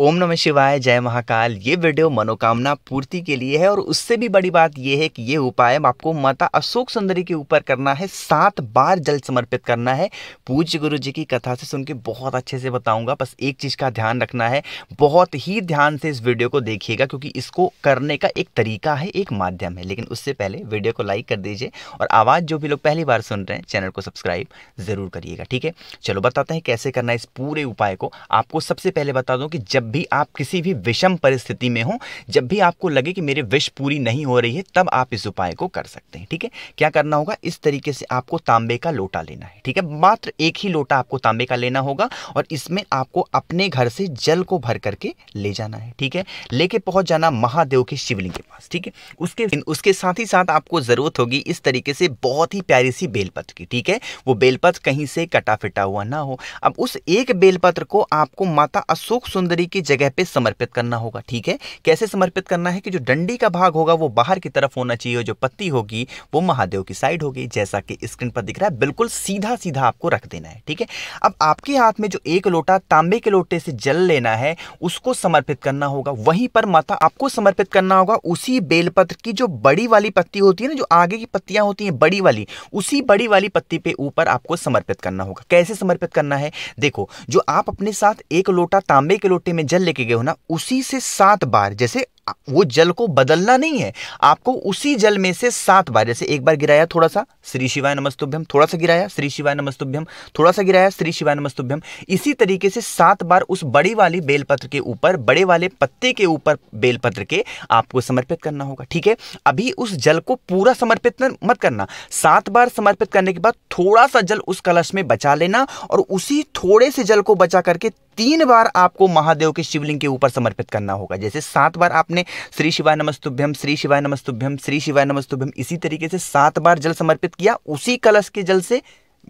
ओम नमः शिवाय जय महाकाल ये वीडियो मनोकामना पूर्ति के लिए है और उससे भी बड़ी बात यह है कि ये उपाय आपको माता अशोक सुंदरी के ऊपर करना है सात बार जल समर्पित करना है पूज्य गुरु जी की कथा से सुन के बहुत अच्छे से बताऊंगा बस एक चीज़ का ध्यान रखना है बहुत ही ध्यान से इस वीडियो को देखिएगा क्योंकि इसको करने का एक तरीका है एक माध्यम है लेकिन उससे पहले वीडियो को लाइक कर दीजिए और आवाज़ जो भी लोग पहली बार सुन रहे हैं चैनल को सब्सक्राइब ज़रूर करिएगा ठीक है चलो बताते हैं कैसे करना है इस पूरे उपाय को आपको सबसे पहले बता दूँ कि जब जब भी आप किसी भी विषम परिस्थिति में हो जब भी आपको लगे कि मेरे विष पूरी नहीं हो रही है तब आप इस उपाय को कर सकते हैं ठीक है क्या करना होगा इस तरीके से आपको तांबे का लोटा लेना है ठीक है मात्र एक ही लोटा आपको तांबे का लेना होगा और इसमें आपको अपने घर से जल को भर करके ले जाना है ठीक है लेके पहुंच जाना महादेव के शिवलिंग के पास ठीक है उसके उसके साथ ही साथ आपको ज़रूरत होगी इस तरीके से बहुत ही प्यारी सी बेलपत्र की ठीक है वो बेलपत्र कहीं से कटा फिटा हुआ ना हो अब उस एक बेलपत्र को आपको माता अशोक सुंदरी की जगह पे समर्पित करना होगा ठीक है कैसे समर्पित करना है कि जो डंडी का भाग होगा वो बाहर की तरफ होना चाहिए और जो पत्ती होगी वो महादेव की साइड होगी जैसा कि स्क्रीन पर दिख रहा है बिल्कुल सीधा सीधा आपको रख देना है ठीक है अब आपके हाथ में जो एक लोटा तांबे के लोटे से जल लेना है उसको समर्पित करना होगा वहीं पर माता आपको समर्पित करना होगा उसी बेलपत्र की जो बड़ी वाली पत्ती होती है ना जो आगे की पत्तियां होती हैं बड़ी वाली उसी बड़ी वाली पत्ती पे ऊपर आपको समर्पित करना होगा कैसे समर्पित करना है देखो जो आप अपने साथ एक लोटा तांबे के लोटे में में जल लेके गए हो ना उसी से सात बार जैसे वो जल को बदलना नहीं है आपको उसी जल में से सात बार जैसे एक बार गिराया थोड़ा सा श्री शिवाय नमस्तुभ्यम थोड़ा सा गिराया श्री शिवाय नमस्तुभ्यम थोड़ा सा गिराया श्री शिवाय नमस्तुभ्यम इसी तरीके से सात बार उस बड़ी वाली बेलपत्र के ऊपर बड़े वाले पत्ते के ऊपर बेलपत्र के आपको समर्पित करना होगा ठीक है अभी उस जल को पूरा समर्पित मत करना सात बार समर्पित करने के बाद थोड़ा सा जल उस कलश में बचा लेना और उसी थोड़े से जल को बचा करके तीन बार आपको महादेव के शिवलिंग के ऊपर समर्पित करना होगा जैसे सात बार आपने श्री शिवाय नमस्तुभ्यम श्री शिवाय नमस्तुभ्यम श्री शिवाय नमस्तुभ्यम इसी तरीके से सात बार जल समर्पित किया उसी कलश के जल से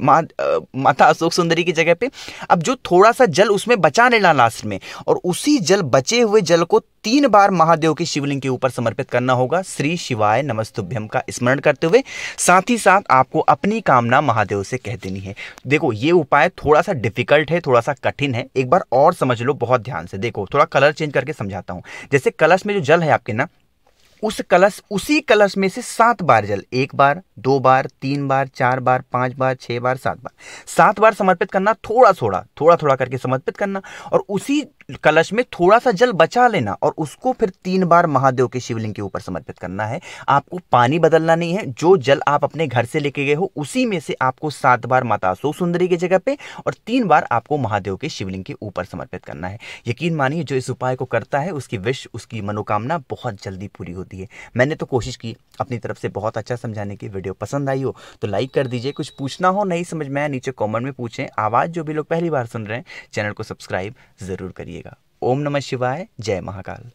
मा, आ, माता अशोक सुंदरी की जगह पे अब जो थोड़ा सा जल उसमें बचा लेना लास्ट में और उसी जल बचे हुए जल को तीन बार महादेव के शिवलिंग के ऊपर समर्पित करना होगा श्री शिवाय नमस्तुभ्यम का स्मरण करते हुए साथ ही साथ आपको अपनी कामना महादेव से कह देनी है देखो ये उपाय थोड़ा सा डिफिकल्ट है थोड़ा सा कठिन है एक बार और समझ लो बहुत ध्यान से देखो थोड़ा कलर चेंज करके समझाता हूँ जैसे कलश में जो जल है आपके ना उस कलश उसी कलश में से सात बार जल एक बार दो बार तीन बार चार बार पांच बार छह बार सात बार सात बार समर्पित करना थोड़ा थोड़ा थोड़ा थोड़ा करके समर्पित करना और उसी कलश में थोड़ा सा जल बचा लेना और उसको फिर तीन बार महादेव के शिवलिंग के ऊपर समर्पित करना है आपको पानी बदलना नहीं है जो जल आप अपने घर से लेके गए हो उसी में से आपको सात बार माता सो सुंदरी की जगह पे और तीन बार आपको महादेव के शिवलिंग के ऊपर समर्पित करना है यकीन मानिए जो इस उपाय को करता है उसकी विश उसकी मनोकामना बहुत जल्दी पूरी होती है मैंने तो कोशिश की अपनी तरफ से बहुत अच्छा समझाने की वीडियो पसंद आई हो तो लाइक कर दीजिए कुछ पूछना हो नहीं समझ में आया नीचे कॉमेंट में पूछें आवाज़ जो भी लोग पहली बार सुन रहे हैं चैनल को सब्सक्राइब ज़रूर करिए करिएगा ओम नमः शिवाय जय महाकाल